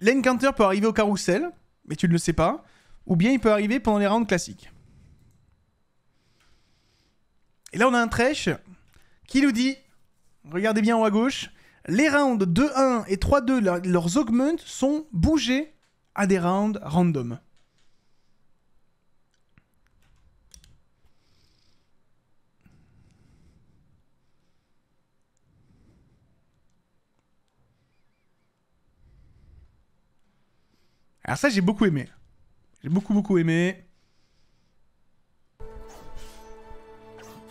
l'encounter peut arriver au carrousel, mais tu ne le sais pas, ou bien il peut arriver pendant les rounds classiques. Et là, on a un trèche qui nous dit, regardez bien en haut à gauche, les rounds 2-1 et 3-2, leurs augments sont bougés à des rounds random. Alors ça, j'ai beaucoup aimé. J'ai beaucoup, beaucoup aimé. Non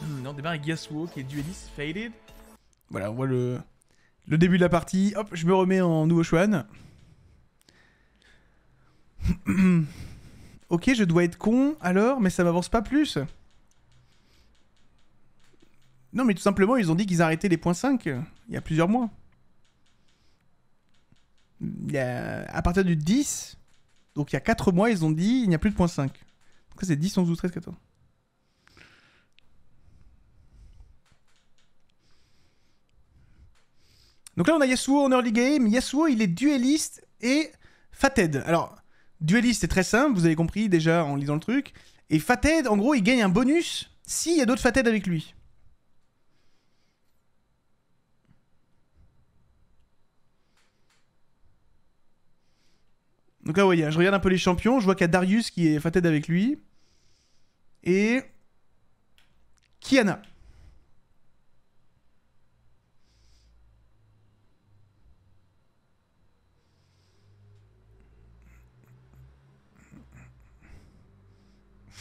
hmm, on démarre avec Yasuo qui est duelist faded. Voilà, on voit le, le début de la partie. Hop, je me remets en nouveau Shuan. ok, je dois être con alors, mais ça m'avance pas plus. Non, mais tout simplement, ils ont dit qu'ils arrêtaient les points 5 il y a plusieurs mois. A... à partir du 10, donc il y a 4 mois, ils ont dit il n'y a plus de point 5. Donc ça, c'est 10, 11, 12, 13, 14. Donc là, on a Yasuo en early game. Yasuo, il est dueliste et Fated. Alors, dueliste, c'est très simple, vous avez compris déjà en lisant le truc. Et Fated, en gros, il gagne un bonus s'il y a d'autres Fated avec lui. Donc là, voyez, je regarde un peu les champions. Je vois qu'il y a Darius qui est fated avec lui. Et. Kiana.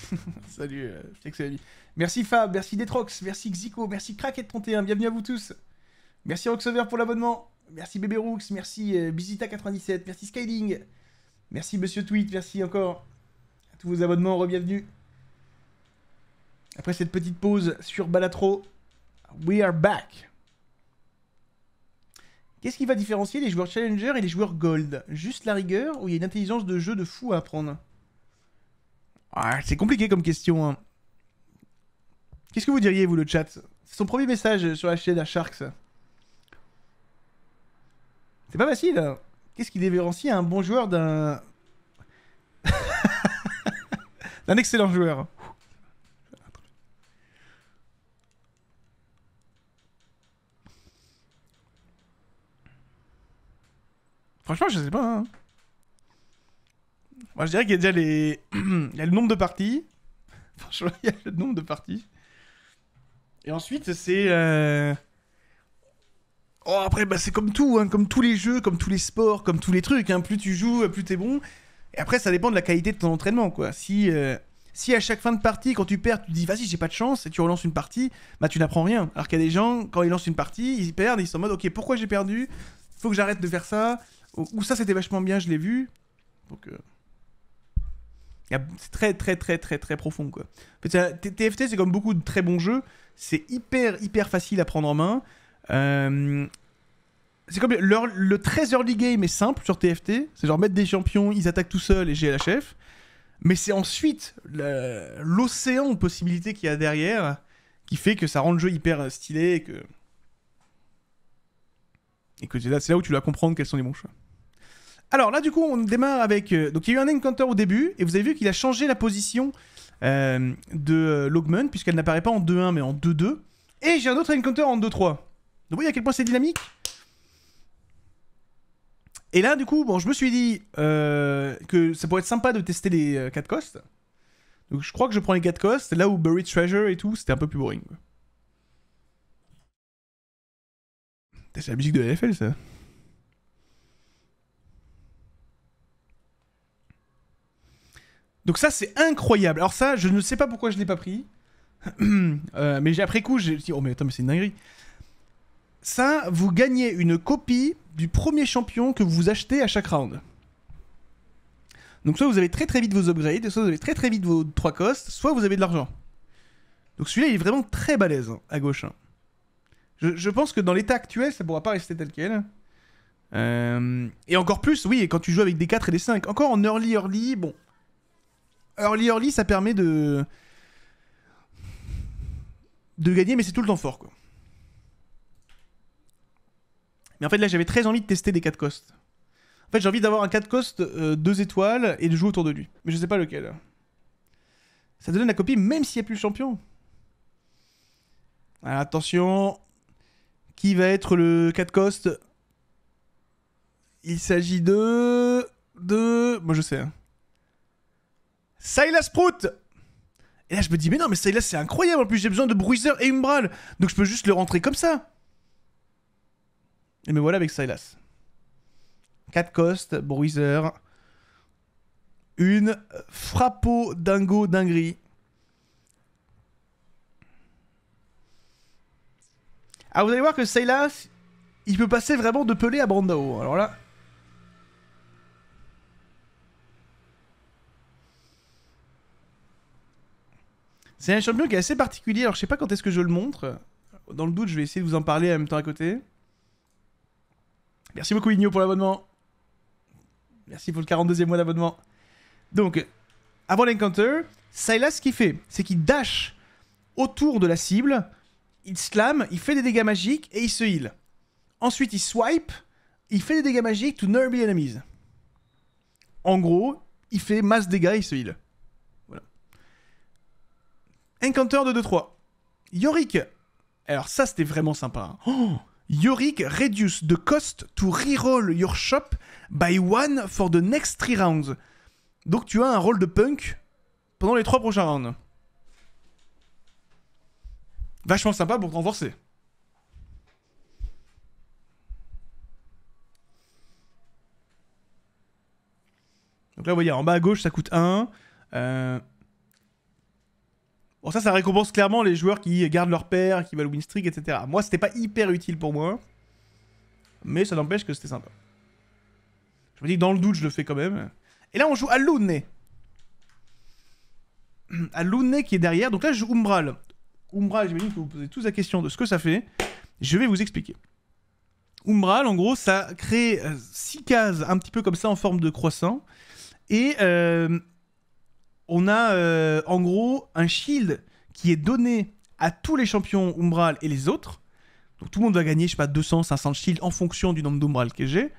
Salut, euh, je Merci Fab, merci Detrox, merci Xico, merci Cracket31, bienvenue à vous tous. Merci Roxover pour l'abonnement, merci Bébé merci euh, Bizita97, merci Skyling, Merci Monsieur Tweet, merci encore à tous vos abonnements, re-bienvenue. Après cette petite pause sur Balatro, we are back. Qu'est-ce qui va différencier les joueurs Challenger et les joueurs Gold Juste la rigueur ou il y a une intelligence de jeu de fou à apprendre ah, C'est compliqué comme question. Hein. Qu'est-ce que vous diriez, vous, le chat C'est son premier message sur la chaîne à Sharks. C'est pas facile. Hein. Qu'est-ce qui différencie un bon joueur d'un un excellent joueur. Franchement, je sais pas. Hein. Moi, je dirais qu'il y a déjà les... le nombre de parties. Franchement, il y a le nombre de parties. Et ensuite, c'est... Euh, oh, après, bah, c'est comme tout, hein, comme tous les jeux, comme tous les sports, comme tous les trucs. Hein. Plus tu joues, plus t'es bon. Et après, ça dépend de la qualité de ton entraînement, quoi. Si, euh, si à chaque fin de partie, quand tu perds, tu te dis vas-y, j'ai pas de chance, et tu relances une partie, bah tu n'apprends rien. Alors qu'il y a des gens, quand ils lancent une partie, ils perdent, ils sont en mode ok, pourquoi j'ai perdu Faut que j'arrête de faire ça. Ou, ça, c'était vachement bien, je l'ai vu. Donc. Euh, c'est très très très très très profond quoi. TFT c'est comme beaucoup de très bons jeux, c'est hyper hyper facile à prendre en main. Euh, c'est comme le très early game est simple sur TFT, c'est genre mettre des champions, ils attaquent tout seuls et j'ai la chef. Mais c'est ensuite l'océan de possibilités qu'il y a derrière qui fait que ça rend le jeu hyper euh, stylé et que. Et que c'est là, où tu dois comprendre quels sont les bons choix. Alors là, du coup, on démarre avec. Euh, donc il y a eu un encounter au début, et vous avez vu qu'il a changé la position euh, de l'Augment puisqu'elle n'apparaît pas en 2-1, mais en 2-2. Et j'ai un autre encounter en 2-3. Donc vous voyez à quel point c'est dynamique et là, du coup, bon, je me suis dit euh, que ça pourrait être sympa de tester les 4 euh, costs. Donc je crois que je prends les 4 costs, là où Buried Treasure et tout, c'était un peu plus boring. C'est la musique de la NFL, ça. Donc ça, c'est incroyable. Alors ça, je ne sais pas pourquoi je ne l'ai pas pris. Euh, mais après coup, j'ai dit, oh mais attends, mais c'est une dinguerie. Ça, vous gagnez une copie du premier champion que vous achetez à chaque round. Donc soit vous avez très très vite vos upgrades, soit vous avez très très vite vos 3 costs, soit vous avez de l'argent. Donc celui-là, il est vraiment très balèze hein, à gauche. Hein. Je, pense que dans l'état actuel, ça pourra pas rester tel quel. Euh, et encore plus, oui, quand tu joues avec des 4 et des 5. Encore en early early, bon. Early early, ça permet de... De gagner, mais c'est tout le temps fort, quoi. en fait, là, j'avais très envie de tester des 4 cost. En fait, j'ai envie d'avoir un 4 cost 2 étoiles et de jouer autour de lui. Mais je sais pas lequel. Ça donne la copie même s'il n'y a plus le champion. attention. Qui va être le 4 cost Il s'agit de. De. Moi, je sais. Hein. Silas Sprout Et là, je me dis, mais non, mais Silas, c'est incroyable. En plus, j'ai besoin de Bruiser et Umbral. Donc, je peux juste le rentrer comme ça. Et me voilà avec Silas. 4 cost, bruiser. Une frappeau dingo dinguerie. Ah, vous allez voir que Silas, il peut passer vraiment de Pelé à Brandao. Alors là. C'est un champion qui est assez particulier. Alors je sais pas quand est-ce que je le montre. Dans le doute, je vais essayer de vous en parler en même temps à côté. Merci beaucoup Igno pour l'abonnement. Merci pour le 42e mois d'abonnement. Donc, avant l'encounter, Silas, ce qu'il fait, c'est qu'il dash autour de la cible, il slam, il fait des dégâts magiques et il se heal. Ensuite, il swipe, il fait des dégâts magiques to nearby enemies. En gros, il fait masse dégâts et il se heal. Voilà. Encounter de 2-3. Yorick. Alors ça, c'était vraiment sympa. Hein. Oh Yorick reduce the cost to reroll your shop by one for the next three rounds. Donc tu as un rôle de punk pendant les trois prochains rounds. Vachement sympa pour renforcer. Donc là, vous voyez, en bas à gauche, ça coûte 1. Euh, Bon, ça, ça récompense clairement les joueurs qui gardent leur père, qui valent win streak, etc. Moi, c'était pas hyper utile pour moi. Mais ça n'empêche que c'était sympa. Je me dis que dans le doute, je le fais quand même. Et là, on joue à Lune. À Lune qui est derrière. Donc là, je joue Umbral. Umbral, j'imagine que vous posez tous la question de ce que ça fait. Je vais vous expliquer. Umbral, en gros, ça crée 6 euh, cases un petit peu comme ça en forme de croissant. Et euh, on a euh, en gros un shield qui est donné à tous les champions Umbral et les autres. Donc tout le monde va gagner, je sais pas, 200, 500 shields en fonction du nombre d'Umbral que j'ai.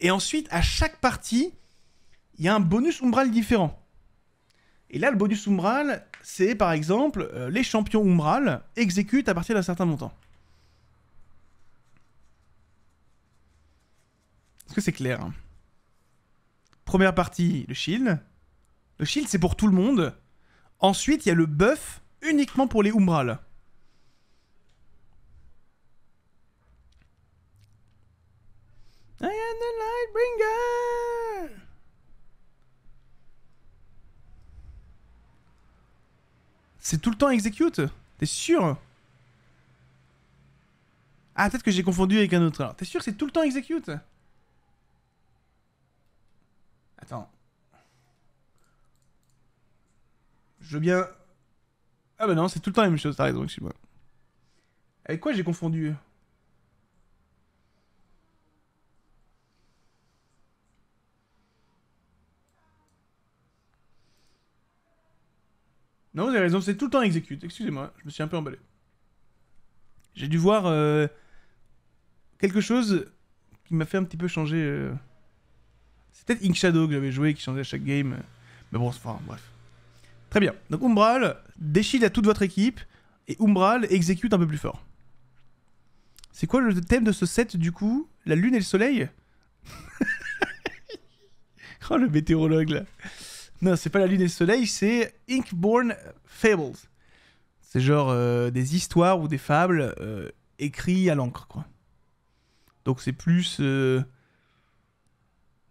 Et ensuite, à chaque partie, il y a un bonus Umbral différent. Et là, le bonus Umbral, c'est par exemple, euh, les champions Umbral exécutent à partir d'un certain montant. Est-ce que c'est clair hein Première partie, le shield. Le shield, c'est pour tout le monde. Ensuite, il y a le buff uniquement pour les Umbrales. I am the Lightbringer! C'est tout le temps execute T'es sûr Ah, peut-être que j'ai confondu avec un autre. T'es sûr que c'est tout le temps execute Attends. Je veux bien. Ah bah non, c'est tout le temps la même chose, t'as raison, excuse-moi. Avec quoi j'ai confondu Non, vous avez raison, c'est tout le temps exécute. Excusez-moi, je me suis un peu emballé. J'ai dû voir euh, quelque chose qui m'a fait un petit peu changer. C'était euh. C'est Ink Shadow que j'avais joué qui changeait à chaque game. Euh. Mais bon, enfin, bref. Très bien. Donc Umbral déchire à toute votre équipe et Umbral exécute un peu plus fort. C'est quoi le thème de ce set du coup La lune et le soleil Oh le météorologue là Non, c'est pas la lune et le soleil, c'est Inkborn Fables. C'est genre euh, des histoires ou des fables euh, écrites à l'encre quoi. Donc c'est plus. Euh,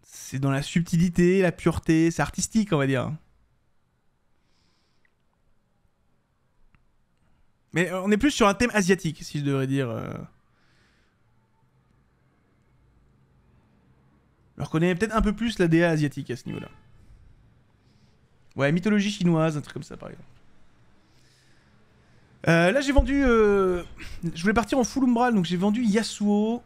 c'est dans la subtilité, la pureté, c'est artistique on va dire. Hein. Mais euh, on est plus sur un thème asiatique, si je devrais dire. Euh. Alors qu'on peut-être un peu plus la DA asiatique à ce niveau-là. Ouais, mythologie chinoise, un truc comme ça par exemple. Euh, là j'ai vendu... Je voulais partir en full umbral, donc j'ai vendu Yasuo.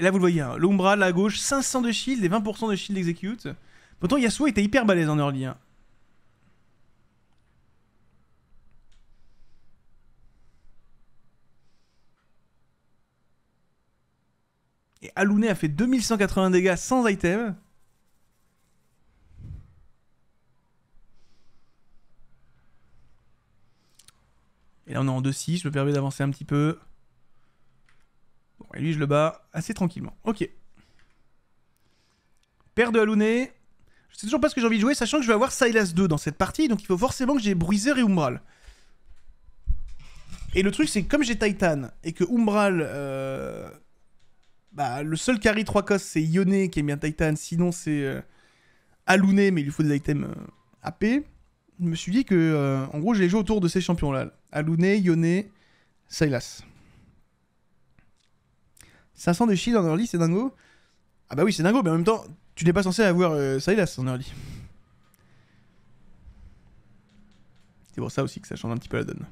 Et là vous le voyez, hein, l'umbral à gauche, 500 de shield et 20% de shield execute. Pourtant Yasuo était hyper balèze en early. Hein. Aluné a fait 2180 dégâts sans item. Et là, on est en 2-6. Je me permets d'avancer un petit peu. Bon, et lui, je le bats assez tranquillement. Ok. Père de Aluné. Je sais toujours pas ce que j'ai envie de jouer, sachant que je vais avoir Silas 2 dans cette partie. Donc, il faut forcément que j'ai Bruiser et Umbral. Et le truc, c'est que comme j'ai Titan et que Umbral euh, bah, le seul carry 3 cos c'est Yone qui est bien Titan, sinon c'est euh, Alune mais il lui faut des items euh, AP. Je me suis dit que, euh, en gros, je les joue autour de ces champions-là. Alune, Yone, Silas. 500 de shield en early, c'est dingo Ah bah oui, c'est dingo, mais en même temps, tu n'es pas censé avoir Silas en early. C'est pour ça aussi que ça change un petit peu la donne.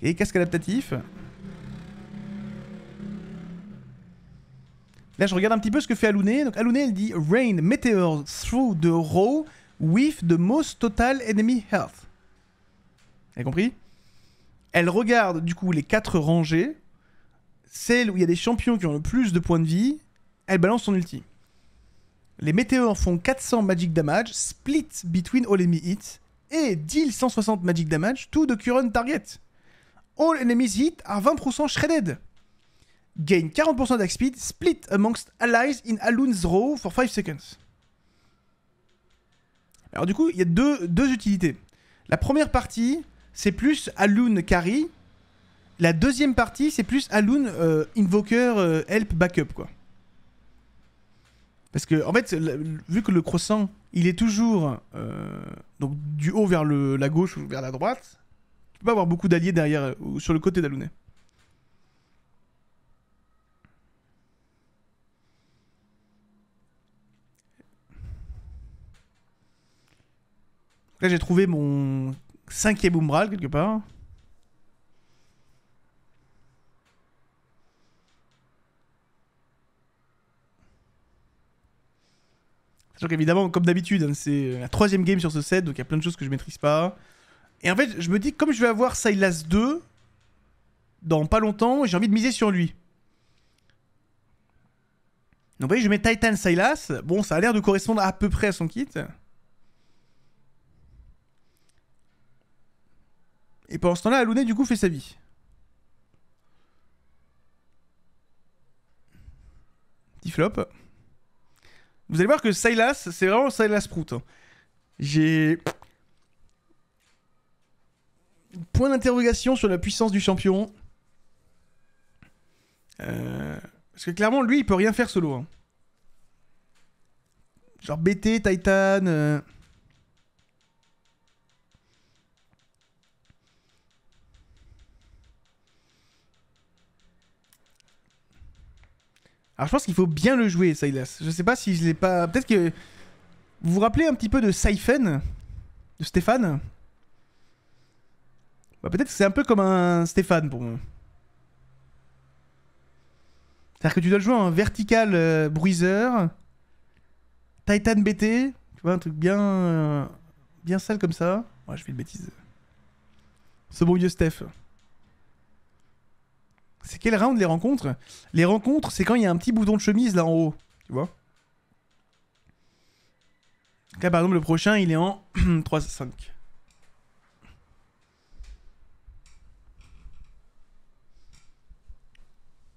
Ok, casque adaptatif. Là, je regarde un petit peu ce que fait Aluné, Donc, elle dit Rain, meteors Through the Row, with the most total enemy health. Vous compris Elle regarde du coup les quatre rangées, celle où il y a des champions qui ont le plus de points de vie, elle balance son ulti. Les météores font 400 magic damage, split between all enemy hits, et deal 160 magic damage to de current target. All enemies hit are 20% shredded. Gain 40% d'axe speed, split amongst allies in Alun's row for 5 seconds. Alors du coup, il y a deux, deux utilités. La première partie, c'est plus Alun carry. La deuxième partie, c'est plus Alun euh, invoker euh, help backup quoi. Parce que en fait, vu que le croissant, il est toujours euh, donc du haut vers le, la gauche ou vers la droite, tu peux pas avoir beaucoup d'alliés derrière ou sur le côté d'Alunet. Là, j'ai trouvé mon cinquième umbral quelque part. Sachant qu'évidemment, comme d'habitude, hein, c'est la troisième game sur ce set, donc il y a plein de choses que je maîtrise pas. Et en fait, je me dis, comme je vais avoir Silas 2 dans pas longtemps, j'ai envie de miser sur lui. Donc vous voyez, je mets Titan Silas. Bon, ça a l'air de correspondre à peu près à son kit. Et pendant ce temps-là, Alouna, du coup, fait sa vie. Petit flop. Vous allez voir que Silas, c'est vraiment Silas Prout. Hein. J'ai... Point d'interrogation sur la puissance du champion. Euh, parce que clairement, lui, il peut rien faire solo. Hein. Genre BT, Titan... Euh, Alors je pense qu'il faut bien le jouer, Silas. Je sais pas si je l'ai pas. Peut-être que. Vous vous rappelez un petit peu de Siphon, De Stéphane bah, Peut-être que c'est un peu comme un Stéphane pour moi. C'est-à-dire que tu dois le jouer en vertical euh, bruiser, bruiseur, Titan BT, tu vois, un truc bien. Euh, bien sale comme ça. Ouais, je fais une bêtise. Ce bon vieux Steph. C'est quel round les rencontres Les rencontres, c'est quand il y a un petit bouton de chemise là en haut. Tu vois Là, par exemple, le prochain, il est en 3-5.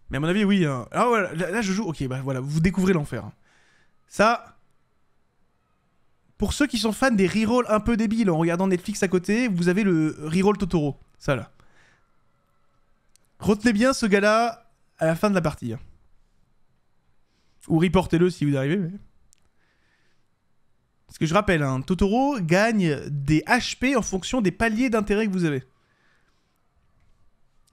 Mais à mon avis, oui. Hein. Ah, voilà, là, je joue. Ok, bah voilà, vous découvrez l'enfer. Hein. Ça. Pour ceux qui sont fans des rerolls un peu débiles en regardant Netflix à côté, vous avez le reroll Totoro. Ça là. Retenez bien ce gars-là à la fin de la partie. Hein. Ou reportez-le si vous arrivez. Mais... Parce que je rappelle, hein, Totoro gagne des HP en fonction des paliers d'intérêt que vous avez.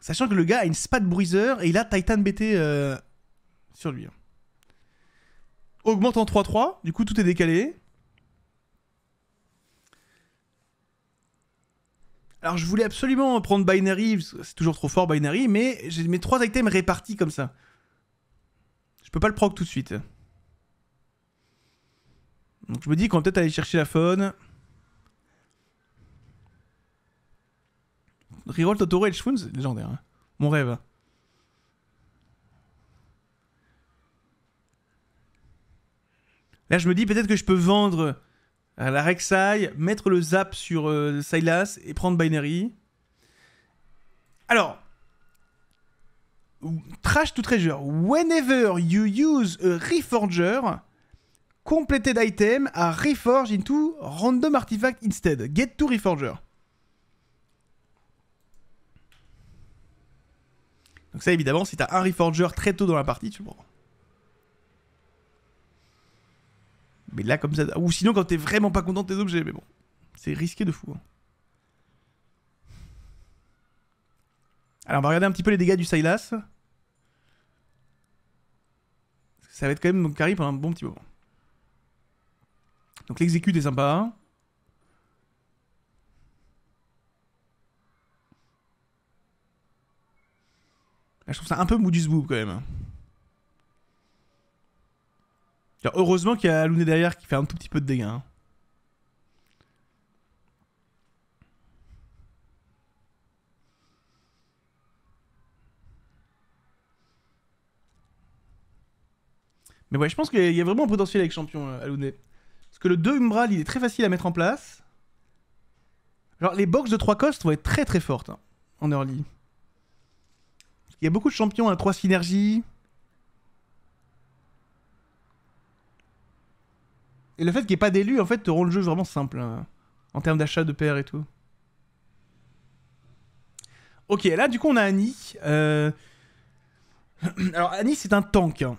Sachant que le gars a une spat Bruiser et il a Titan BT euh, sur lui. Hein. Augmente en 3-3, du coup tout est décalé. Alors je voulais absolument prendre Binary, c'est toujours trop fort Binary, mais j'ai mes trois items répartis comme ça. Je peux pas le proc tout de suite. Donc je me dis qu'on va peut-être aller chercher la faune. Reroll Totoro et c'est légendaire. Hein. Mon rêve. Là je me dis peut-être que je peux vendre euh, la Rek'Sai, mettre le zap sur euh, Silas et prendre Binary. Alors, Trash to Treasure. Whenever you use a Reforger, completed item à Reforge into random artifact instead. Get to Reforger. Donc ça, évidemment, si t'as un Reforger très tôt dans la partie, tu le prends. Mais là, comme ça. Ou sinon, quand t'es vraiment pas content de tes objets, mais bon. C'est risqué de fou. Hein. Alors, on va regarder un petit peu les dégâts du Silas. Ça va être quand même carry pendant un bon petit moment. Donc, l'exécute est sympa. Là, ah, je trouve ça un peu mou du quand même. Hein heureusement qu'il y a Aluné derrière qui fait un tout petit peu de dégâts. Hein. Mais ouais, je pense qu'il y a vraiment un potentiel avec champion euh, Aluné. Parce que le 2 Umbral, il est très facile à mettre en place. Genre, les box de 3 cost vont être très très fortes hein, en early. il y a beaucoup de champions à 3 synergies. Et le fait qu'il n'y ait pas d'élu en fait, te rend le jeu vraiment simple hein, en termes d'achat de PR et tout. Ok, là, du coup, on a Annie. Euh, alors, Annie, c'est un tank. Hein.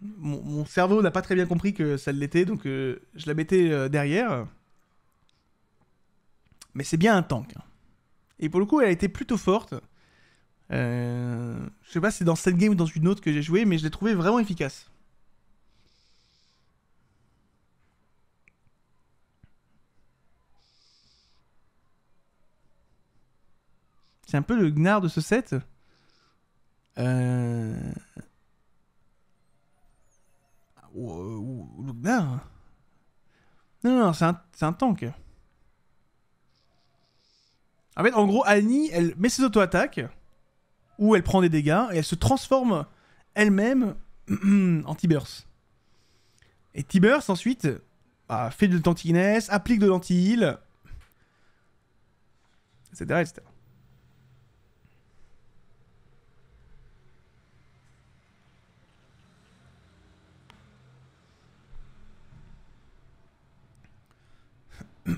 Mon, cerveau n'a pas très bien compris que ça l'était, donc euh, je la mettais euh, derrière. Mais c'est bien un tank. Hein. Et pour le coup, elle a été plutôt forte. je sais pas si c'est dans cette game ou dans une autre que j'ai joué, mais je l'ai trouvé vraiment efficace. C'est un peu le gnard de ce set. Euh, le gnard Non, non, c'est un, tank. En fait, en gros, Annie, elle met ses auto-attaques, où elle prend des dégâts, et elle se transforme elle-même en Tiburce. Et Tiburce, ensuite, fait de lanti applique de l'anti-heal, etc., etc.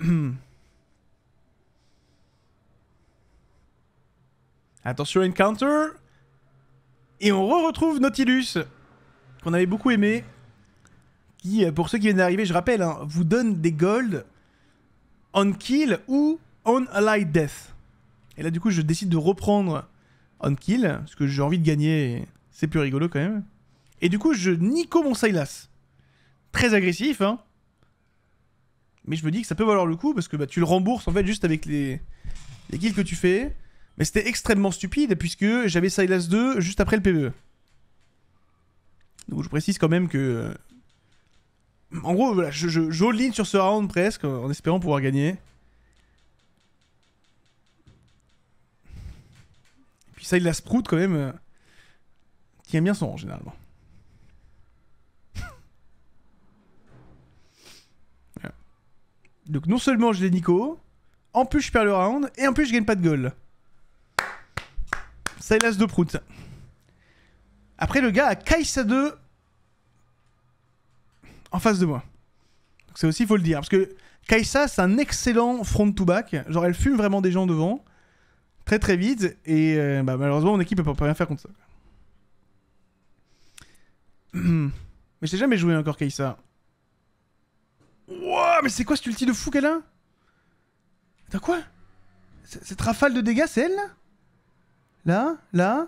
Attention Encounter Et on re retrouve Nautilus Qu'on avait beaucoup aimé. Qui, euh, pour ceux qui viennent d'arriver, je rappelle, hein, vous donne des gold on kill ou on allied death. Et là du coup je décide de reprendre on kill, parce que j'ai envie de gagner, c'est plus rigolo quand même. Et du coup je nico mon Silas. Très agressif, hein mais je me dis que ça peut valoir le coup parce que bah, tu le rembourses en fait juste avec les, kills que tu fais. Mais c'était extrêmement stupide puisque j'avais Silas 2 juste après le PvE. Donc je précise quand même que... Euh, en gros, voilà, je, je, sur ce round presque en espérant pouvoir gagner. Et puis Silas Prout quand même, qui euh, aime bien son rang généralement. Donc non seulement je les nico, en plus je perds le round, et en plus je gagne pas de goal. Ça hélas de prout. Après le gars a Kaisa 2 en face de moi. Donc ça aussi faut le dire. Parce que Kaisa c'est un excellent front-to-back. Genre elle fume vraiment des gens devant. Très très vite. Et euh, bah, malheureusement mon équipe ne peut pas rien faire contre ça. Mais j'ai jamais joué encore Kaisa. Wouah, mais c'est quoi cette ulti de fou qu'elle a Attends, quoi Cette rafale de dégâts, c'est elle, là Là Là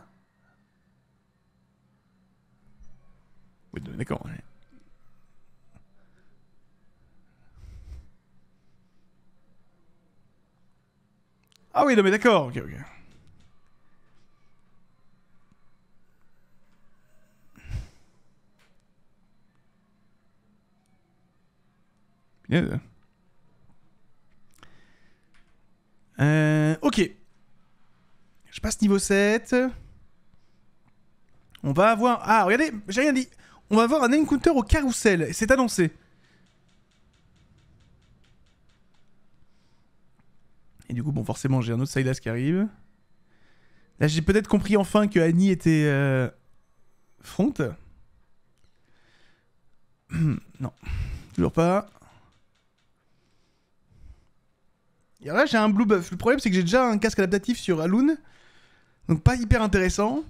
Oui, d'accord. Ah oui, non mais d'accord, ok, ok. Euh, ok. Je passe niveau 7. On va avoir... Ah, regardez, j'ai rien dit. On va avoir un encounter au carrousel. C'est annoncé. Et du coup, bon, forcément, j'ai un autre Silas qui arrive. Là, j'ai peut-être compris enfin que Annie était... Euh, front non. Toujours pas. là, j'ai un blue buff. Le problème, c'est que j'ai déjà un casque adaptatif sur Alun. Donc pas hyper intéressant.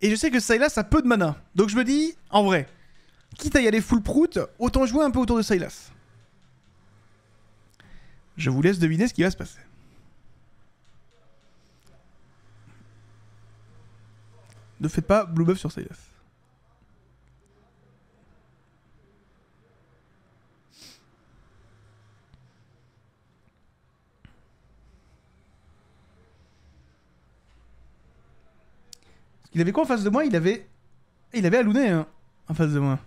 Et je sais que Sylas a peu de mana. Donc je me dis, en vrai, quitte à y aller full prout, autant jouer un peu autour de Sylas. Je vous laisse deviner ce qui va se passer. Ne faites pas blue buff sur Sylas. Il avait quoi en face de moi Il avait. Il avait hein, en face de moi.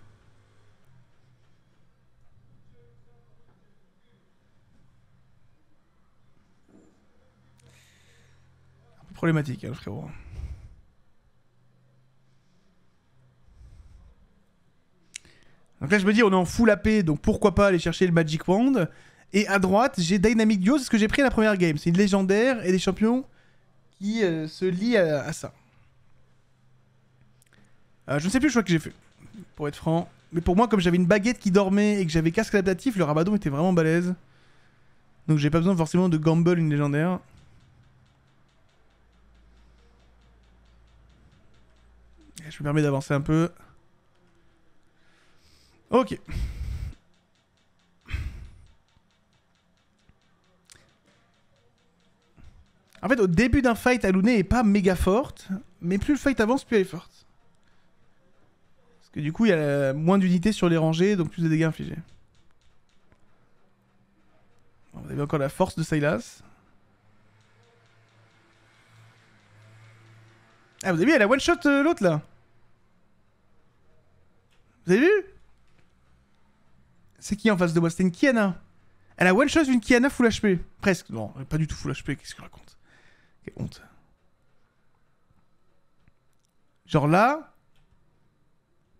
Un peu problématique, hein, frérot. Donc là, je me dis, on est en full AP, donc pourquoi pas aller chercher le Magic Wand. Et à droite, j'ai Dynamic Duo, c'est ce que j'ai pris la première game. C'est une légendaire et des champions qui euh, se lient à ça. Euh, je ne sais plus le choix que j'ai fait, pour être franc. Mais pour moi, comme j'avais une baguette qui dormait et que j'avais casque adaptatif, le rabadon était vraiment balèze. Donc j'ai pas besoin forcément de gamble une légendaire. je me permets d'avancer un peu. Ok. En fait, au début d'un fight, Aluné est pas méga forte, mais plus le fight avance, plus elle est forte. Parce que du coup, il y a moins d'unités sur les rangées, donc plus de dégâts infligés. Vous avez encore la force de Silas. Ah, vous avez vu, elle a one-shot euh, l'autre là. Vous avez vu C'est qui en face de moi C'était une Kiana. Elle a one-shot une Kiana full HP. Presque. Non, pas du tout full HP, qu'est-ce que raconte Quelle honte. Genre là,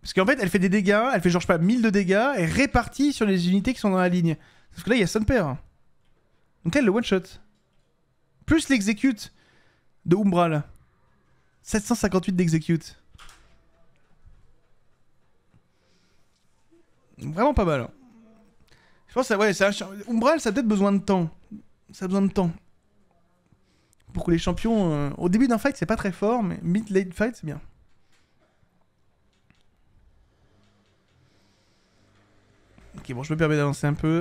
parce qu'en fait, elle fait des dégâts, elle fait genre, je sais pas, 1000 de dégâts et répartie sur les unités qui sont dans la ligne. Parce que là, il y a son Donc elle le one-shot. Plus l'exécute de Umbral. 758 d'exécute. Vraiment pas mal. Hein. Je pense que ça, ouais, ça, Umbral, ça a peut-être besoin de temps. Ça a besoin de temps. Pour que les champions. Euh, au début d'un fight, c'est pas très fort, mais mid-late fight, c'est bien. bon, je me permets d'avancer un peu.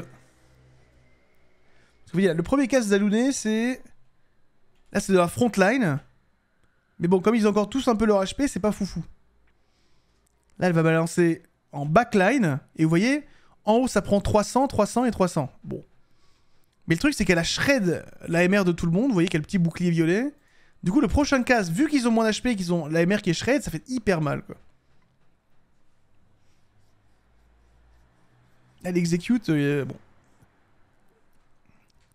vous voyez, le premier casse d'Alouné, c'est... Là, c'est de la frontline. Mais bon, comme ils ont encore tous un peu leur HP, c'est pas foufou. Là, elle va balancer en backline. Et vous voyez, en haut, ça prend 300, 300 et 300. Bon. Mais le truc, c'est qu'elle a shred l'AMR de tout le monde. Vous voyez, quel petit bouclier violet. Du coup, le prochain casse, vu qu'ils ont moins d'HP et qu'ils ont MR qui est shred, ça fait hyper mal, quoi. elle exécute. Euh, bon.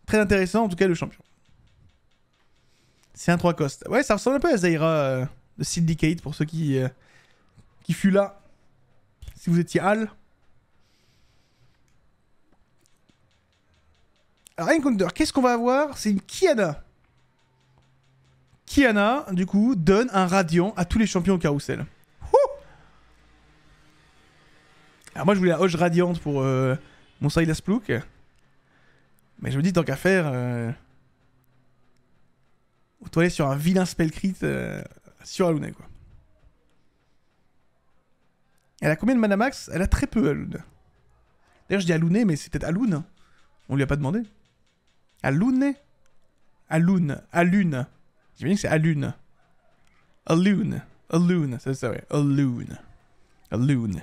Très intéressant, en tout cas, le champion. C'est un 3 cost. Ouais, ça ressemble un peu à Zaira euh, de Syndicate pour ceux qui, euh, qui fut là. Si vous étiez Hal. Counter, qu'est-ce qu'on va avoir C'est une Kiana. Kiana, du coup, donne un radiant à tous les champions au carrousel. Alors moi, je voulais la Hoche Radiante pour euh, mon Silas Plouk. Mais je me dis, tant qu'à faire, euh... autant aller sur un vilain Spellcrit euh, sur Alune. quoi. Elle a combien de mana max Elle a très peu, Alun. D'ailleurs, je dis Alune, mais c'est peut-être Alune. Hein. On lui a pas demandé. Alune Alune. Alune. J'imagine que c'est Alune. Alune. Alune. C'est ça, Alune. Alune.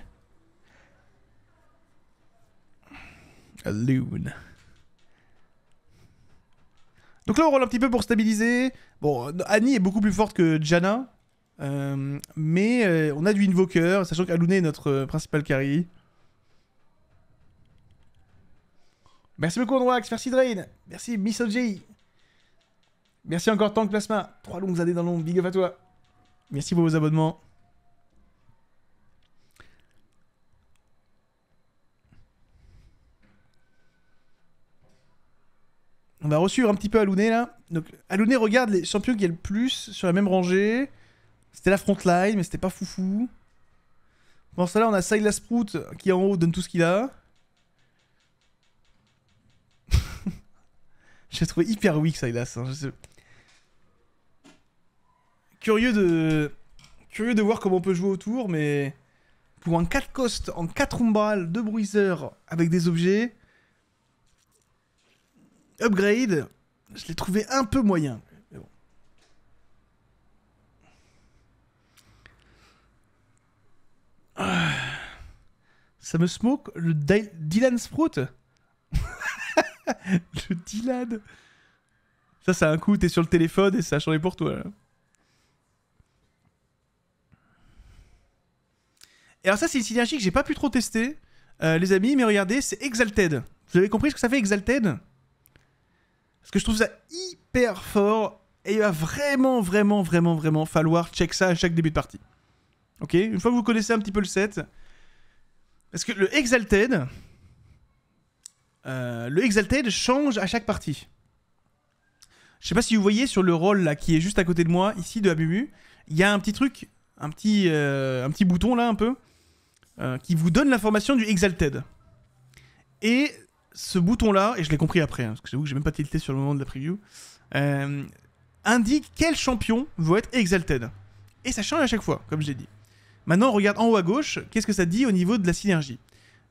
Loon. Donc là, on roule un petit peu pour stabiliser. Bon, Annie est beaucoup plus forte que Jana, euh, mais euh, on a du Invoker, sachant qu'Alune est notre euh, principal carry. Merci beaucoup, Androax. Merci, Drain. Merci, Miss OJ. Merci encore, Tank Plasma. Trois longues années dans l'ombre. Big up à toi. Merci pour vos abonnements. on va re-suivre un petit peu Alouné là. Donc Alouné regarde les champions qui a le plus sur la même rangée. C'était la frontline, mais c'était pas foufou. Bon, ça là, on a Silas Prout qui en haut donne tout ce qu'il a. J'ai trouvé hyper weak Silas. Curieux de. Curieux de voir comment on peut jouer autour, mais. Pour un 4 cost en 4 umbrales de bruiseurs avec des objets. Upgrade, je l'ai trouvé un peu moyen. Ah. ça me smoke le Dylan Sprout Le Dylan Ça, ça a un coup, t'es sur le téléphone et ça a changé pour toi. Et alors ça, c'est une synergie que j'ai pas pu trop tester, euh, les amis, mais regardez, c'est Exalted. Vous avez compris ce que ça fait Exalted parce que je trouve ça hyper fort et il va vraiment, vraiment, vraiment, vraiment falloir check ça à chaque début de partie. Ok Une fois que vous connaissez un petit peu le set. Parce que le Exalted. Euh, le Exalted change à chaque partie. Je sais pas si vous voyez sur le rôle là qui est juste à côté de moi, ici de Abumu, il y a un petit truc, un petit, euh, un petit bouton là un peu, euh, qui vous donne l'information du Exalted. Et ce bouton-là, et je l'ai compris après, hein, parce que vous que j'ai même pas tilté sur le moment de la preview, euh, indique quel champion veut être Exalted. Et ça change à chaque fois, comme j'ai dit. Maintenant, regarde en haut à gauche, qu'est-ce que ça dit au niveau de la synergie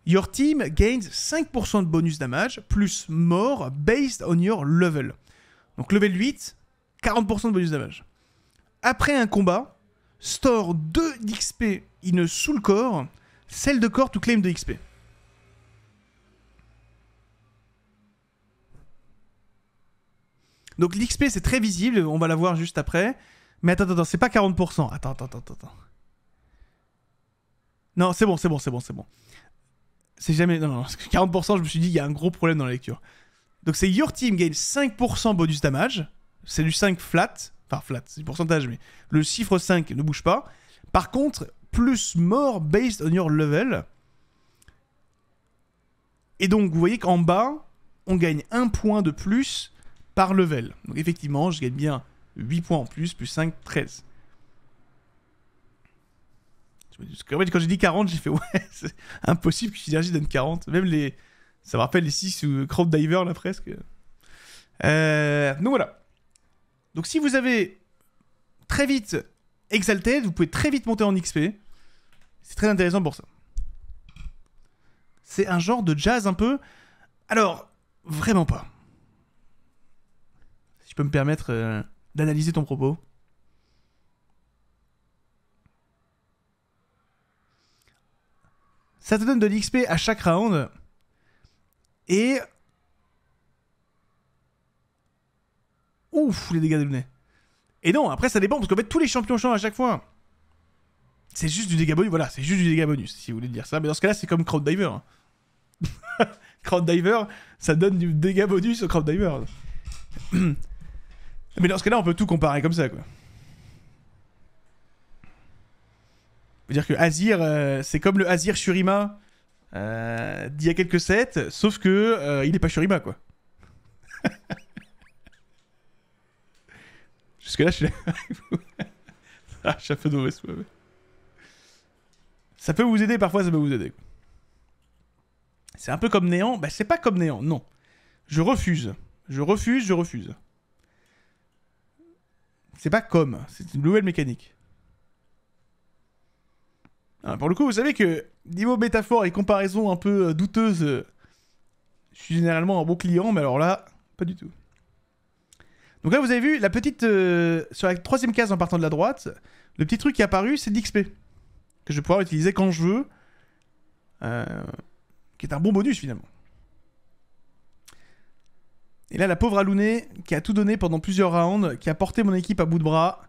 Your team gains 5% de bonus damage, plus more based on your level. Donc level 8, 40% de bonus damage. Après un combat, store 2 d'XP in a soul core, celle de corps to claim 2 XP. Donc l'XP, c'est très visible, on va la voir juste après. Mais attends, attends, c'est pas 40%. Attends, attends, attends, attends. Non, c'est bon, c'est bon, c'est bon, c'est bon. C'est jamais. Non, non, 40%, je me suis dit, il y a un gros problème dans la lecture. Donc c'est Your Team gagne 5% bonus damage. C'est du 5 flat. Enfin, flat, c'est du pourcentage, mais le chiffre 5 ne bouge pas. Par contre, plus more based on your level. Et donc, vous voyez qu'en bas, on gagne un point de plus par level. Donc effectivement, je gagne bien 8 points en plus, plus 5, 13. quand j'ai dit 40, j'ai fait ouais, c'est impossible que Synergie donne 40. Même les. Ça me rappelle les 6 ou Crop Diver là presque. Euh... donc voilà. Donc si vous avez très vite exalté, vous pouvez très vite monter en XP. C'est très intéressant pour ça. C'est un genre de jazz un peu. Alors, vraiment pas me permettre euh, d'analyser ton propos Ça te donne de l'XP à chaque round. Et... Ouf, les dégâts de Et non, après ça dépend, parce qu'en fait tous les champions changent à chaque fois. C'est juste du dégât bonus, voilà, c'est juste du dégâts bonus, si vous voulez dire ça. Mais dans ce cas-là, c'est comme Crowd Diver. crowd Diver, ça donne du dégât bonus au Crowd Diver. Mais dans ce cas-là, on peut tout comparer comme ça, quoi. dire que Azir, euh, c'est comme le Azir Shurima euh, d'il y a quelques sets, sauf que euh, il n'est pas Shurima, quoi. Jusque-là, je suis ah, un peu Ça peut vous aider, parfois ça peut vous aider. C'est un peu comme néant. Bah, c'est pas comme néant, non. Je refuse. Je refuse, je refuse. C'est pas comme, c'est une nouvelle mécanique. Ah, pour le coup, vous savez que niveau métaphore et comparaison un peu euh, douteuse, euh, je suis généralement un bon client, mais alors là, pas du tout. Donc là, vous avez vu la petite. Euh, sur la troisième case en partant de la droite, le petit truc qui est apparu, c'est l'XP. Que je vais pouvoir utiliser quand je veux. qui est un bon bonus finalement. Et là, la pauvre Aluné, qui a tout donné pendant plusieurs rounds, qui a porté mon équipe à bout de bras,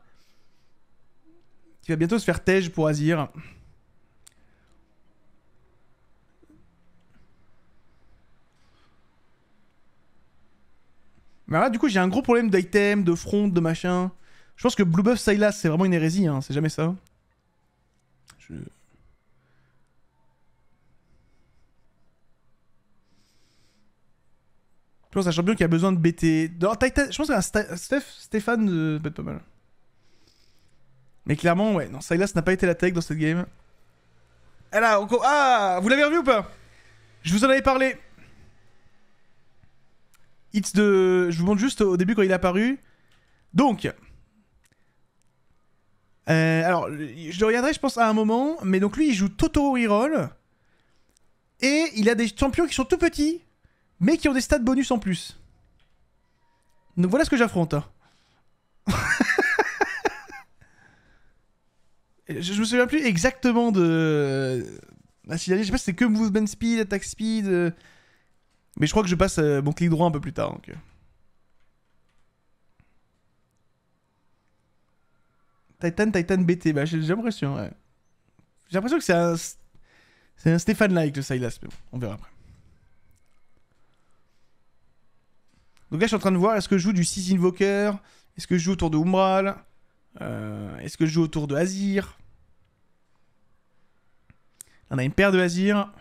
qui va bientôt se faire tège pour Azir. Mais là, du coup, j'ai un gros problème d'items, de front, de machin. Je pense que Blue Buff Sylas, c'est vraiment une hérésie, hein, c'est jamais ça. Je pense un champion qui a besoin de BT. Dans Titan, je pense qu'un Steph, Stéphane euh, peut être pas mal. Mais clairement, ouais, non, Silas n'a pas été la tech dans cette game. Elle eh a encore. Ah Vous l'avez revu ou pas Je vous en avais parlé. It's de. Je vous montre juste au début quand il est apparu. Donc. Euh, alors, je le regarderai, je pense, à un moment. Mais donc, lui, il joue Toto Reroll. Et il a des champions qui sont tout petits mais qui ont des stats bonus en plus. Donc voilà ce que j'affronte. Hein. je, me souviens plus exactement de. si, euh, je sais pas si c'est que movement speed, attack speed. Euh. Mais je crois que je passe euh, mon clic droit un peu plus tard. Titan, Titan BT, bah, j'ai l'impression, J'ai l'impression que c'est un... C'est un Stéphane-like, le Silas, mais bon, on verra après. Donc là, je suis en train de voir, est-ce que je joue du 6 Invoker Est-ce que je joue autour de Umbral euh, Est-ce que je joue autour de Azir On a une paire de Azir.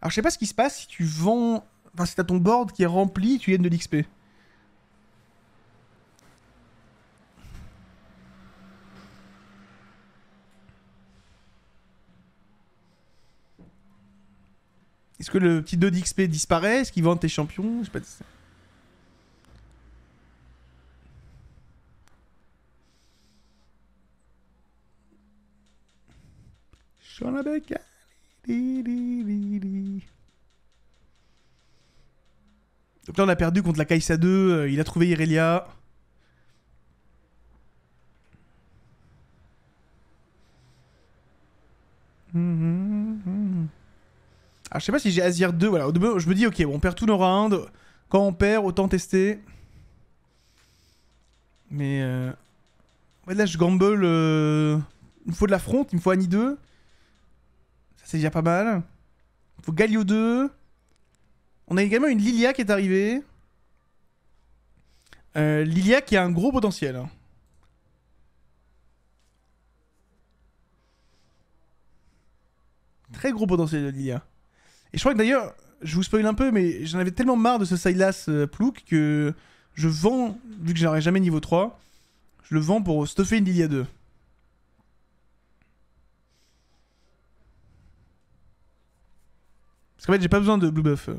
Alors, je sais pas ce qui se passe si tu vends... Enfin, si t'as ton board qui est rempli, tu gagnes de l'XP. Est-ce que le petit 2 d'XP disparaît Est-ce qu'il vend tes champions Je sais pas. Donc là, on a perdu contre la Kaisa 2. Euh, il a trouvé Irelia. Mhm. Ah, je sais pas si j'ai Azir 2. Voilà, je me dis, ok, on perd tous nos rounds. Quand on perd, autant tester. Mais. Euh, là, je gamble. Euh, il me faut de la fronte, il me faut Annie 2. Ça, c'est déjà pas mal. Il faut Galio 2. On a également une Lilia qui est arrivée. Euh, Lilia qui a un gros potentiel. Hein. Très gros potentiel de Lilia. Et je crois que d'ailleurs, je vous spoil un peu, mais j'en avais tellement marre de ce Silas euh, Plouk que je vends, vu que j'aurai jamais niveau 3, je le vends pour stuffer une Lilia 2. Parce qu'en fait, j'ai pas besoin de Blue Buff. Euh.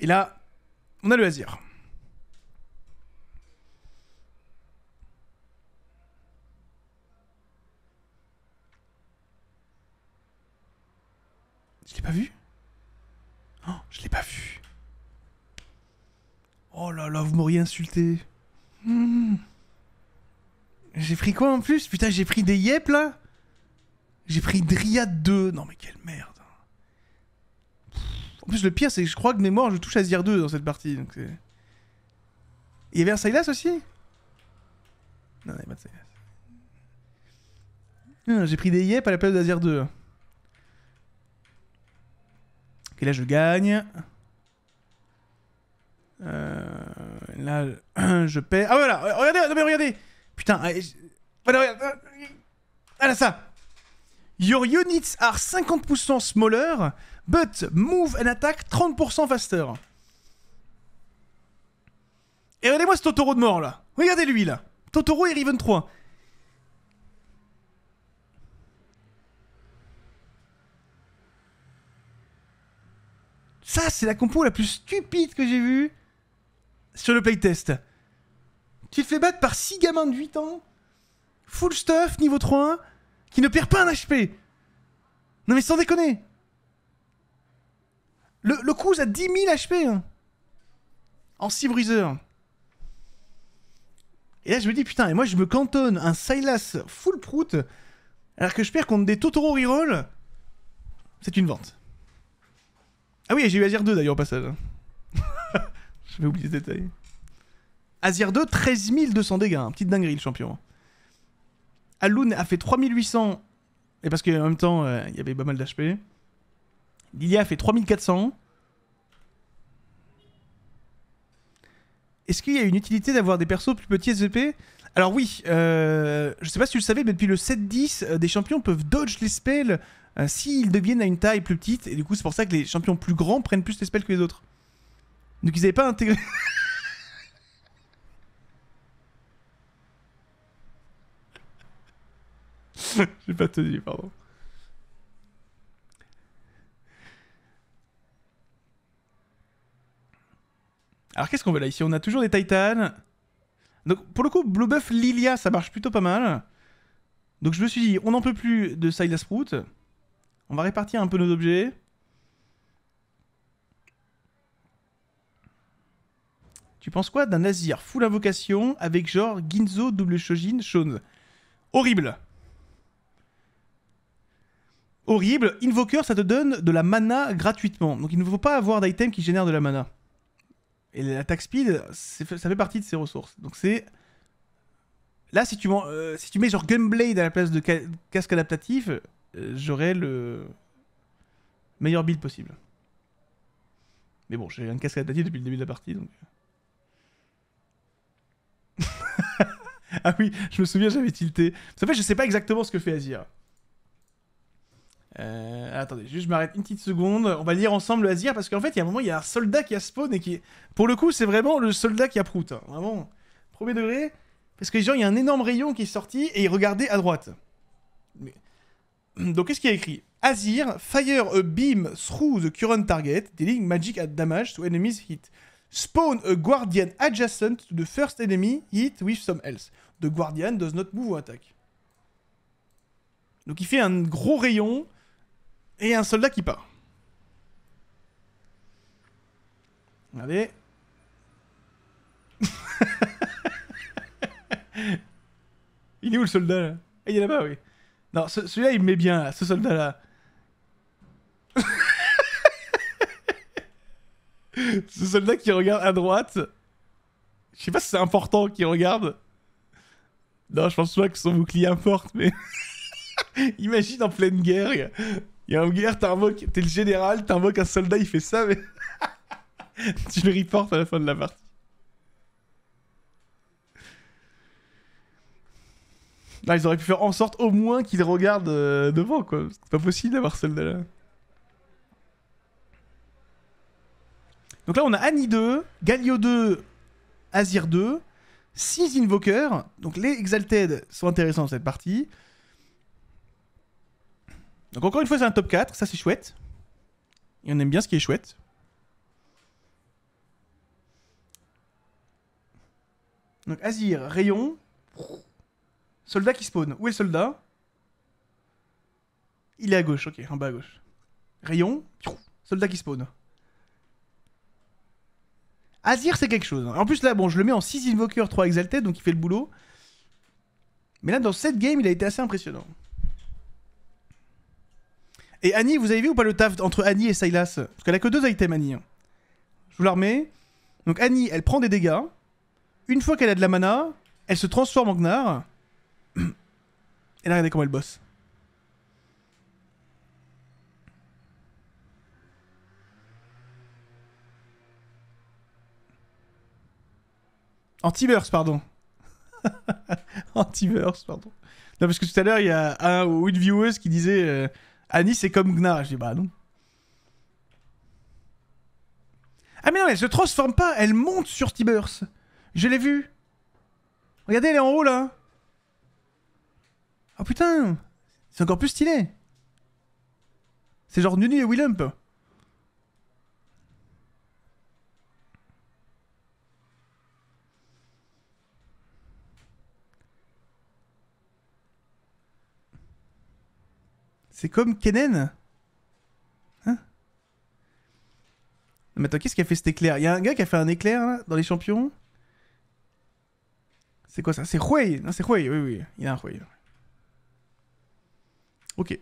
Et là, on a le hasir. pas vu je l'ai pas vu. Oh là là, vous m'auriez insulté. Hmm. J'ai pris quoi en plus Putain, j'ai pris des yep là J'ai pris Dryad 2. Non mais quelle merde. en plus, le pire, c'est que je crois que morts, je touche Azir 2 dans cette partie. Donc il y avait un Silas aussi Non, il n'y avait pas de J'ai pris des yep à la place d'Azir 2. Ok, là je gagne. Euh, là, je paie. Ah voilà, regardez, regardez. Putain, ah, voilà, Ah, ah ça. Your units are 50% smaller, but move and attack 30% faster. Et regardez-moi ce Totoro de mort là. Regardez lui là. Totoro et Riven 3. Ça, c'est la compo la plus stupide que j'ai vue sur le playtest. Tu te fais battre par 6 gamins de 8 ans, full stuff, niveau 3 qui ne perd pas un HP. Non mais sans déconner. Le, le a 10 000 HP. en 6 briseurs. Et là, je me dis, putain, et moi, je me cantonne un Silas full prout, alors que je perds contre des Totoro reroll. C'est une vente. Ah oui, j'ai eu Azir 2 d'ailleurs au passage. Hein. vais oublier ce détail. Azir 2, 13 200 dégâts, hein. petite dinguerie le champion. Alun a fait 3800, et parce qu'en même temps, euh, il y avait pas mal d'HP. Lilia a fait 3400. Est-ce qu'il y a une utilité d'avoir des persos plus petits SVP Alors oui, euh, je sais pas si tu le savais, mais depuis le 7-10, euh, des champions peuvent dodge les spells euh, s'ils deviennent à une taille plus petite, et du coup, c'est pour ça que les champions plus grands prennent plus de spells que les autres. Donc ils n'avaient pas intégré... J'ai pas tenu, pardon. Alors qu'est-ce qu'on veut là ici On a toujours des Titans. Donc pour le coup, Blue Buff Lilia, ça marche plutôt pas mal. Donc je me suis dit, on n'en peut plus de Silas Root. On va répartir un peu nos objets. Tu penses quoi d'un Azir full invocation avec genre Ginzo double Shojin Shones Horrible Horrible, Invoker ça te donne de la mana gratuitement. Donc il ne faut pas avoir d'item qui génère de la mana. Et l'attaque speed, ça fait partie de ses ressources. Donc c'est. Là, euh, si tu, mets genre Gunblade à la place de casque adaptatif, euh, j'aurais le meilleur build possible. Mais bon, j'ai un casque adaptatif depuis le début de la partie, donc... Euh. ah oui, je me souviens, j'avais tilté. En fait, je sais pas exactement ce que fait Azir. Euh, attendez, juste je m'arrête une petite seconde. On va lire ensemble Azir parce qu'en fait, il y a un moment, il y a un soldat qui a spawn et qui. Pour le coup, c'est vraiment le soldat qui a prout. Hein. Vraiment. Premier degré. Parce que, genre, il y a un énorme rayon qui est sorti et il regardait à droite. Mais donc, qu'est-ce qu'il y a écrit Azir, fire a beam through the current target, dealing magic at damage to enemies hit. Spawn a guardian adjacent to the first enemy hit with some else. The guardian does not move or attack. » Donc il fait un gros rayon et un soldat qui part. Allez. il est où le soldat ah, Il est là-bas, oui. Non, celui-là, il met bien, ce soldat-là. ce soldat qui regarde à droite. Je sais pas si c'est important qu'il regarde. Non, je pense pas que son bouclier importe, mais... Imagine en pleine guerre, il y a une guerre, t'es le général, t'invoques un soldat, il fait ça, mais... tu le reportes à la fin de la partie. Là, ils auraient pu faire en sorte au moins qu'ils regardent euh, devant, quoi. C'est pas possible d'avoir celle-là. Là. Donc là, on a Annie 2, Galio 2, Azir 2, 6 Invokers. Donc les Exalted sont intéressants dans cette partie. Donc encore une fois, c'est un top 4, ça c'est chouette. Et on aime bien ce qui est chouette. Donc Azir, Rayon, Soldat qui spawn. Où est le soldat Il est à gauche, ok, en bas à gauche. Rayon. Soldat qui spawn. Azir, c'est quelque chose. Hein. En plus, là, bon, je le mets en 6 Invoker, 3 Exalted, donc il fait le boulot. Mais là, dans cette game, il a été assez impressionnant. Et Annie, vous avez vu ou pas le taf entre Annie et Silas Parce qu'elle a que deux items, Annie. Hein. Je vous la remets. Donc Annie, elle prend des dégâts. Une fois qu'elle a de la mana, elle se transforme en Gnar. Et là, regardez comment elle bosse. Antiverse, pardon. En Antiverse, pardon. Non, parce que tout à l'heure, il y a un ou une viewers qui disait euh, Annie, c'est comme Gna. Je dis Bah non. Ah, mais non, mais elle se transforme pas, elle monte sur Tiburce. Je l'ai vu. Regardez, elle est en haut là. Oh putain C'est encore plus stylé C'est genre Nunu et Willump C'est comme Kennen Hein mais attends, qu'est-ce qui a fait cet éclair Il y a un gars qui a fait un éclair dans les champions. C'est quoi ça C'est Huey Non, c'est Huey, oui, oui. Il a un Huey. Ok.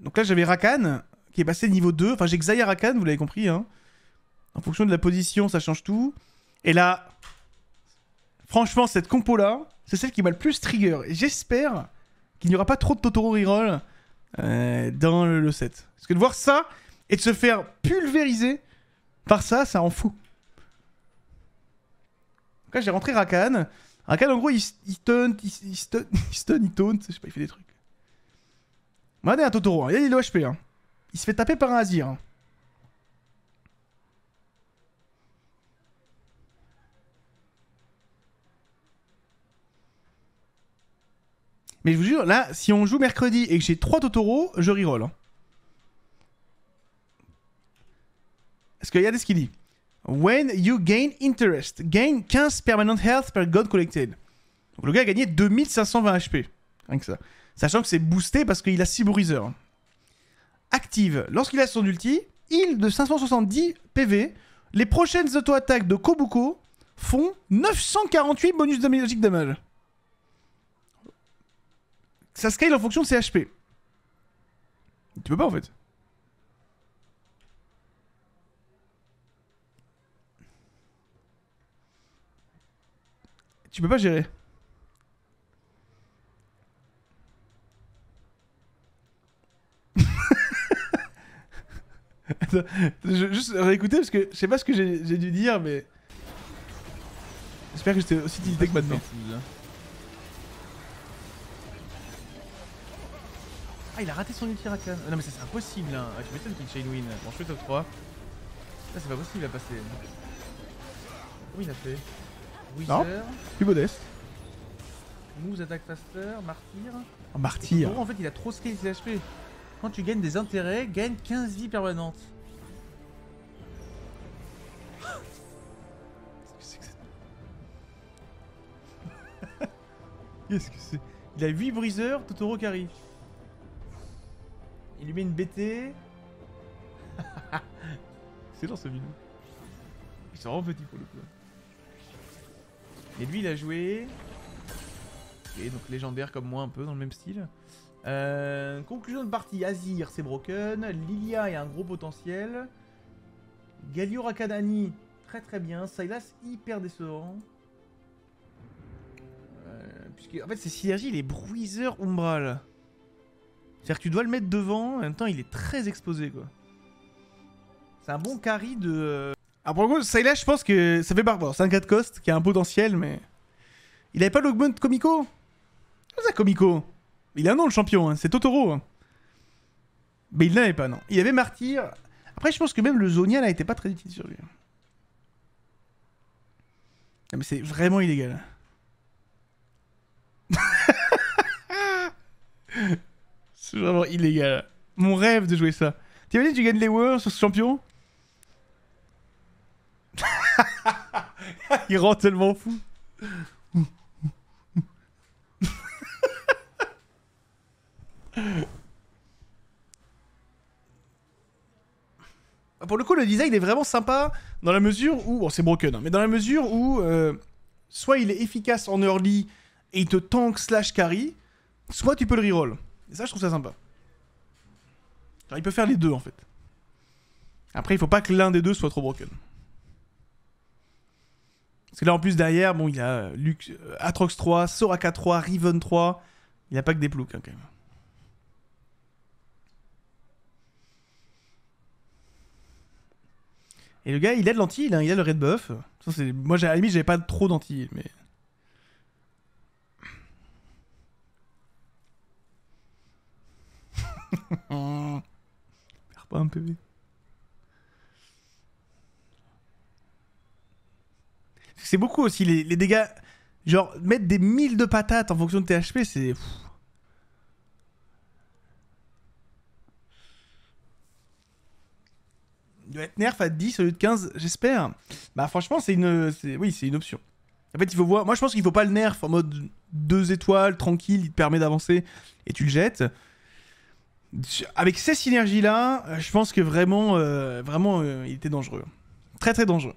Donc là, j'avais Rakan qui est passé niveau 2. Enfin, j'ai Xayah Rakan, vous l'avez compris. Hein. En fonction de la position, ça change tout. Et là, franchement, cette compo-là, c'est celle qui m'a le plus trigger. J'espère qu'il n'y aura pas trop de Totoro reroll euh, dans le, le, set. Parce que de voir ça et de se faire pulvériser par ça, ça en fout. Donc là, j'ai rentré Rakan. Un en gros, il, il il, il il stun, il taunt, je sais pas, il fait des trucs. Regardez un Totoro, hein. il a des HP. Hein. Il se fait taper par un Azir. Hein. Mais je vous jure, là, si on joue mercredi et que j'ai 3 Totoro, je reroll. Est-ce qu'il y a des skills. When you gain interest, gain 15 permanent health per god collected. Donc, le gars a gagné 2520 HP. Rien que ça. Sachant que c'est boosté parce qu'il a Cyberizer hein. Active. Lorsqu'il a son ulti, il de 570 PV. Les prochaines auto-attaques de Kobuko font 948 bonus de damage. Ça scale en fonction de ses HP. Tu peux pas en fait. Tu peux pas gérer. Attends, je, juste réécouter parce que je sais pas ce que j'ai dû dire, mais. J'espère que j'étais aussi tilté que maintenant. Hein. Ah, il a raté son ulti Rakan. Non, mais ça c'est impossible. Hein. je ah, m'étonne qu'il chain win. Bon, je fais top 3. Là, c'est pas possible à passer. Comment il a fait Wither. Non, plus modeste. Moose attaque faster, martyr. Oh, martyr. gros, en fait, il a trop scale ses HP. Quand tu gagnes des intérêts, gagne 15 vies permanentes. Qu'est-ce que c'est que Qu'est-ce que c'est Il a 8 briseurs, Totoro carry. Il lui met une BT. c'est dans ce vidéo. Il sont vraiment petit pour le coup. Et lui, il a joué... Et donc légendaire comme moi, un peu, dans le même style. Euh, conclusion de partie. Azir, c'est broken. Lilia, il a un gros potentiel. Galio Rakadani, très très bien. Silas, hyper décevant. Euh, puisque, en fait, c'est synergie, il est bruiseur umbral. C'est-à-dire que tu dois le mettre devant, en même temps, il est très exposé, quoi. C'est un bon carry de... Euh, alors pour le coup, je pense que ça fait barbare. Hein, c'est un 4 cost qui a un potentiel, mais. Il avait pas l'augment Comico C'est ça, Comico Il a un nom, le champion, hein, c'est Totoro. Hein. Mais il n'avait pas, non. Il avait Martyr. Après, je pense que même le Zonia n'a été pas très utile sur lui. Non, mais c'est vraiment illégal. c'est vraiment illégal. Mon rêve de jouer ça. T'imagines, tu gagnes les Worlds sur ce champion Il rend tellement fou. Ah, pour le coup, le design est vraiment sympa dans la mesure où. Bon, c'est broken, hein, mais dans la mesure où euh, soit il est efficace en early et il te tank slash carry, soit tu peux le reroll. Et ça, je trouve ça sympa. il peut faire les deux en fait. Après, il faut pas que l'un des deux soit trop broken. Parce que là, en plus, derrière, bon, il y a euh, euh, Atrox 3, Soraka 3, Riven 3. Il n'y a pas que des ploucs, hein, quand même. Et le gars, il a de l'anti, hein, il a le red buff. Ça, Moi, à la limite, j'avais pas trop d'anti, mais. Perds pas un PV. c'est beaucoup aussi les, dégâts. Genre, mettre des 1000 de patates en fonction de tes HP, c'est. Il doit être nerf à 10 au lieu de 15, j'espère. Bah, franchement, c'est une. Oui, c'est une option. En fait, il faut voir. Moi, je pense qu'il faut pas le nerf en mode 2 étoiles, tranquille, il te permet d'avancer et tu le jettes. Avec ces synergies-là, euh, je pense que vraiment, euh, vraiment, euh, il était dangereux. Très, très dangereux.